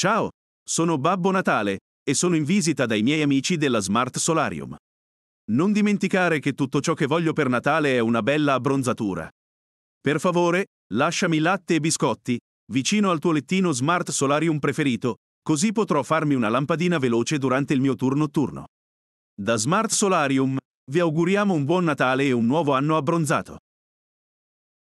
Ciao, sono Babbo Natale e sono in visita dai miei amici della Smart Solarium. Non dimenticare che tutto ciò che voglio per Natale è una bella abbronzatura. Per favore, lasciami latte e biscotti, vicino al tuo lettino Smart Solarium preferito, così potrò farmi una lampadina veloce durante il mio turno notturno. Da Smart Solarium vi auguriamo un buon Natale e un nuovo anno abbronzato.